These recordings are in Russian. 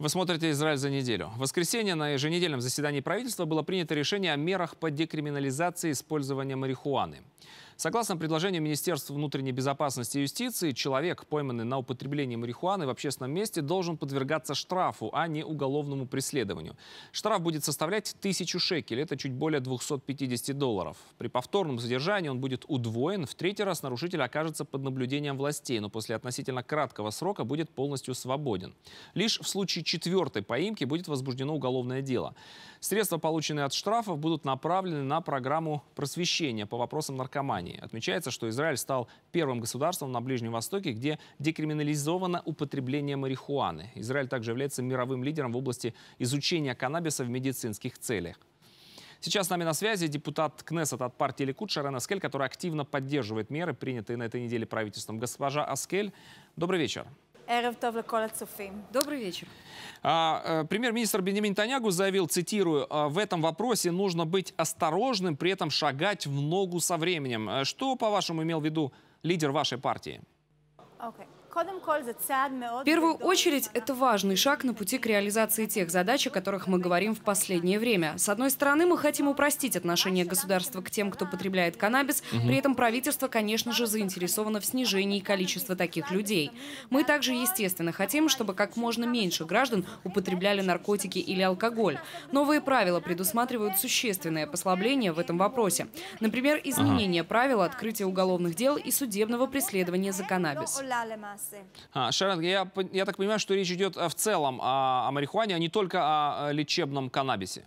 Вы смотрите «Израиль за неделю». В воскресенье на еженедельном заседании правительства было принято решение о мерах по декриминализации использования марихуаны. Согласно предложению Министерства внутренней безопасности и юстиции, человек, пойманный на употреблении марихуаны в общественном месте, должен подвергаться штрафу, а не уголовному преследованию. Штраф будет составлять 1000 шекелей, это чуть более 250 долларов. При повторном задержании он будет удвоен, в третий раз нарушитель окажется под наблюдением властей, но после относительно краткого срока будет полностью свободен. Лишь в случае четвертой поимки будет возбуждено уголовное дело. Средства, полученные от штрафов, будут направлены на программу просвещения по вопросам наркомании. Британии. Отмечается, что Израиль стал первым государством на Ближнем Востоке, где декриминализовано употребление марихуаны. Израиль также является мировым лидером в области изучения каннабиса в медицинских целях. Сейчас с нами на связи депутат Кнессет от партии Ликут Шарен Аскель, который активно поддерживает меры, принятые на этой неделе правительством. Госпожа Аскель, добрый вечер. Эрев Добрый вечер. А, э, премьер-министр Бенемин Танягу заявил, цитирую, «А, «В этом вопросе нужно быть осторожным, при этом шагать в ногу со временем». Э, что, по-вашему, имел в виду лидер вашей партии? Okay. В первую очередь, это важный шаг на пути к реализации тех задач, о которых мы говорим в последнее время. С одной стороны, мы хотим упростить отношение государства к тем, кто потребляет каннабис, угу. при этом правительство, конечно же, заинтересовано в снижении количества таких людей. Мы также, естественно, хотим, чтобы как можно меньше граждан употребляли наркотики или алкоголь. Новые правила предусматривают существенное послабление в этом вопросе. Например, изменение ага. правил открытия уголовных дел и судебного преследования за каннабис массы. А, Шаран, я, я так понимаю, что речь идет э, в целом о, о марихуане, а не только о э, лечебном каннабисе.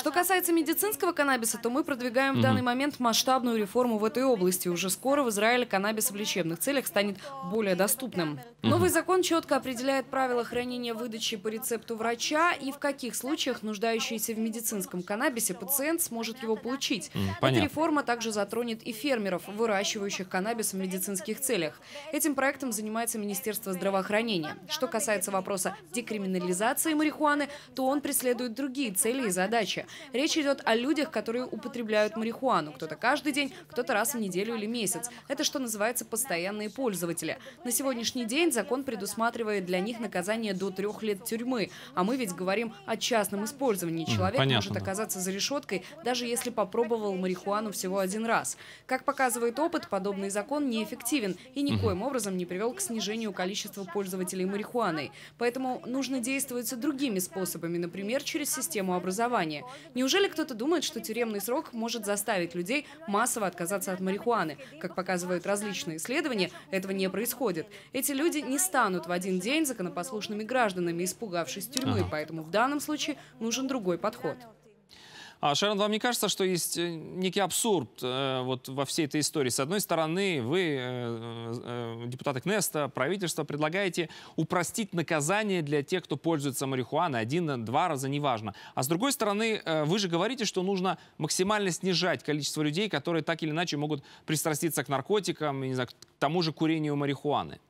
Что касается медицинского каннабиса, то мы продвигаем в данный момент масштабную реформу в этой области. Уже скоро в Израиле каннабис в лечебных целях станет более доступным. Новый закон четко определяет правила хранения выдачи по рецепту врача и в каких случаях нуждающийся в медицинском каннабисе пациент сможет его получить. Понятно. Эта реформа также затронет и фермеров, выращивающих каннабис в медицинских целях. Этим проектом занимается Министерство здравоохранения. Что касается вопроса декриминализации марихуаны, то он преследуют другие цели и задачи. Речь идет о людях, которые употребляют марихуану. Кто-то каждый день, кто-то раз в неделю или месяц. Это что называется постоянные пользователи. На сегодняшний день закон предусматривает для них наказание до трех лет тюрьмы. А мы ведь говорим о частном использовании. Человек Понятно. может оказаться за решеткой, даже если попробовал марихуану всего один раз. Как показывает опыт, подобный закон неэффективен и никоим угу. образом не привел к снижению количества пользователей марихуаной. Поэтому нужно действовать другими способами, например, например, через систему образования. Неужели кто-то думает, что тюремный срок может заставить людей массово отказаться от марихуаны? Как показывают различные исследования, этого не происходит. Эти люди не станут в один день законопослушными гражданами, испугавшись тюрьмы, ага. поэтому в данном случае нужен другой подход. А, Шерон, вам не кажется, что есть э, некий абсурд э, вот во всей этой истории? С одной стороны, вы, э, э, депутаты КНЕСТа, правительство, предлагаете упростить наказание для тех, кто пользуется марихуаной один, два раза, неважно. А с другой стороны, э, вы же говорите, что нужно максимально снижать количество людей, которые так или иначе могут пристраститься к наркотикам, не знаю, к тому же курению марихуаны.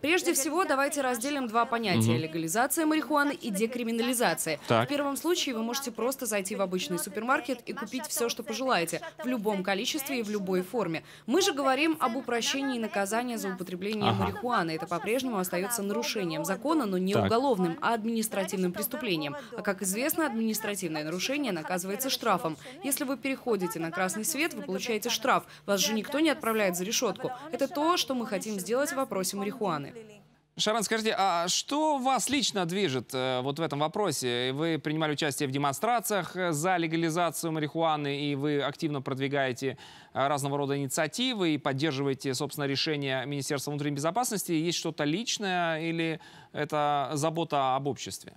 Прежде всего, давайте разделим два понятия – легализация марихуаны и декриминализация. Так. В первом случае вы можете просто зайти в обычный супермаркет и купить все, что пожелаете, в любом количестве и в любой форме. Мы же говорим об упрощении наказания за употребление ага. марихуаны. Это по-прежнему остается нарушением закона, но не так. уголовным, а административным преступлением. А как известно, административное нарушение наказывается штрафом. Если вы переходите на красный свет, вы получаете штраф. Вас же никто не отправляет за решетку. Это то, что мы хотим сделать в вопросе марихуаны. Шаран, скажите, а что вас лично движет э, вот в этом вопросе? Вы принимали участие в демонстрациях э, за легализацию марихуаны, и вы активно продвигаете э, разного рода инициативы и поддерживаете, собственно, решение Министерства внутренней безопасности. Есть что-то личное или это забота об обществе?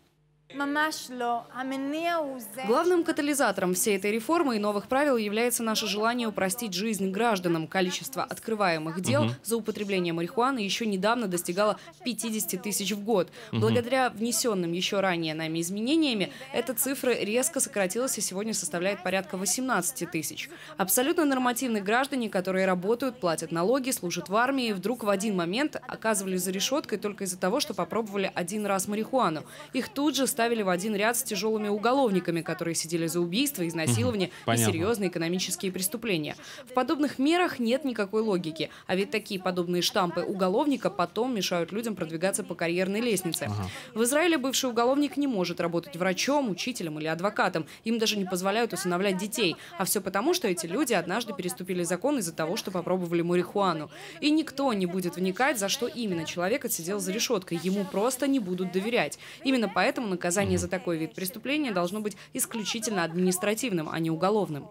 А Главным катализатором всей этой реформы и новых правил является наше желание упростить жизнь гражданам. Количество открываемых дел угу. за употребление марихуаны еще недавно достигало 50 тысяч в год. Угу. Благодаря внесенным еще ранее нами изменениями, эта цифра резко сократилась и сегодня составляет порядка 18 тысяч. Абсолютно нормативные граждане, которые работают, платят налоги, служат в армии, вдруг в один момент оказывались за решеткой только из-за того, что попробовали один раз марихуану. Их тут же ставили в один ряд с тяжелыми уголовниками, которые сидели за убийство, изнасилование угу, и серьезные экономические преступления. В подобных мерах нет никакой логики, а ведь такие подобные штампы уголовника потом мешают людям продвигаться по карьерной лестнице. Ага. В Израиле бывший уголовник не может работать врачом, учителем или адвокатом. Им даже не позволяют усыновлять детей. А все потому, что эти люди однажды переступили закон из-за того, что попробовали марихуану. И никто не будет вникать, за что именно человек отсидел за решеткой. Ему просто не будут доверять. Именно поэтому, наконец, Наказание за такой вид преступления должно быть исключительно административным, а не уголовным.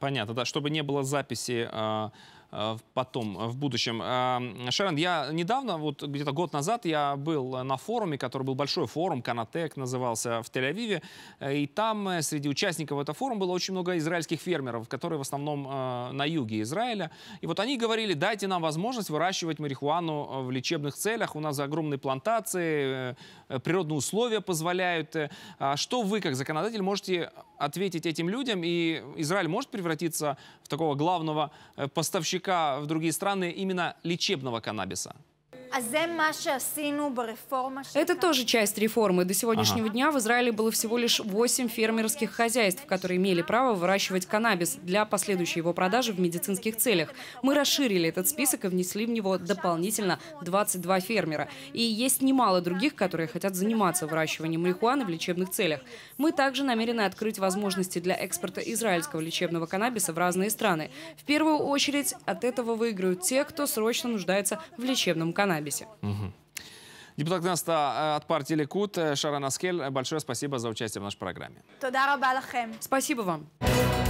Понятно, да, чтобы не было записи а, Э, потом, э, в будущем. Э, Шерон, я недавно, вот где-то год назад, я был на форуме, который был большой форум, Канатек назывался, в Тель-Авиве, и там среди участников этого форума было очень много израильских фермеров, которые в основном на юге Израиля. И вот они говорили, дайте нам возможность выращивать марихуану в лечебных целях, у нас огромные плантации, природные условия позволяют. А что вы, как законодатель, можете ответить этим людям, и Израиль может превратиться в такого главного э, поставщика в другие страны именно лечебного каннабиса? А Это тоже часть реформы. До сегодняшнего ага. дня в Израиле было всего лишь 8 фермерских хозяйств, которые имели право выращивать каннабис для последующей его продажи в медицинских целях. Мы расширили этот список и внесли в него дополнительно 22 фермера. И есть немало других, которые хотят заниматься выращиванием марихуаны в лечебных целях. Мы также намерены открыть возможности для экспорта израильского лечебного каннабиса в разные страны. В первую очередь от этого выиграют те, кто срочно нуждается в лечебном каннабисе cannabis. Угу. Депутат Гнаста э, от партии Ликут э, Шара Аскель, большое спасибо за участие в нашей программе. Спасибо вам.